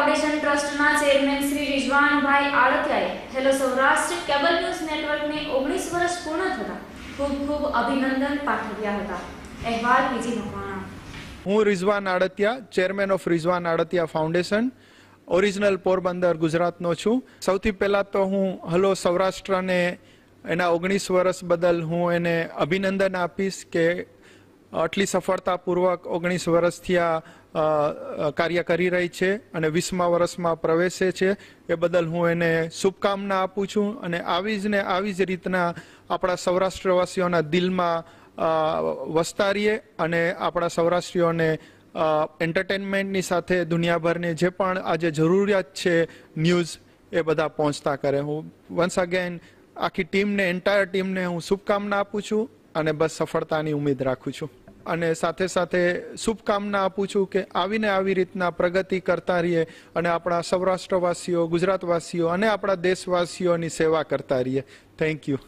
foundation ટ્રસ્ટના chairman Shri રિજવાનભાઈ આળકિયાએ હેલો સૌરાષ્ટ્ર કેબલ ન્યૂઝ નેટવર્કને ઓગણીસ વર્ષ પૂર્ણ થતાં ખૂબ ખૂબ અભિનંદન પાઠવ્યા હતા અહેવાલ બીજી મકવાણા હું Rizwan Adatiya chairman of Rizwan Adatiya foundation original Porbandar ગુજરાતનો છું સૌથી પહેલાં તો હું હલો સૌરાષ્ટ્રને એના ઓગણીસ વર્ષ બદલ હું એને અભિનંદન આપીશ કે આટલી સફળતાપૂર્વક ઓગણીસ વર્ષથી આ કાર્ય કરી રહી છે અને વીસમા વર્ષમાં પ્રવેશે છે એ બદલ હું એને શુભકામના આપું છું અને આવી જ ને આવી જ રીતના આપણા સૌરાષ્ટ્રવાસીઓના દિલમાં વસતા રહીએ અને આપણા સૌરાષ્ટ્રીઓને એન્ટરટેનમેન્ટની સાથે દુનિયાભરની જે પણ આજે જરૂરિયાત છે ન્યૂઝ એ બધા પહોંચતા કરે હું વન્સ અગેન આખી ટીમને એન્ટાયર ટીમને હું શુભકામના આપું છું અને બસ સફળતાની ઉમેદ રાખું છું અને સાથે સાથે શુભકામના આપું છું કે આવીને આવી રીતના પ્રગતિ કરતા રહીએ અને આપણા સૌરાષ્ટ્રવાસીઓ ગુજરાતવાસીઓ અને આપણા દેશવાસીઓની સેવા કરતા રહીએ થેન્ક યુ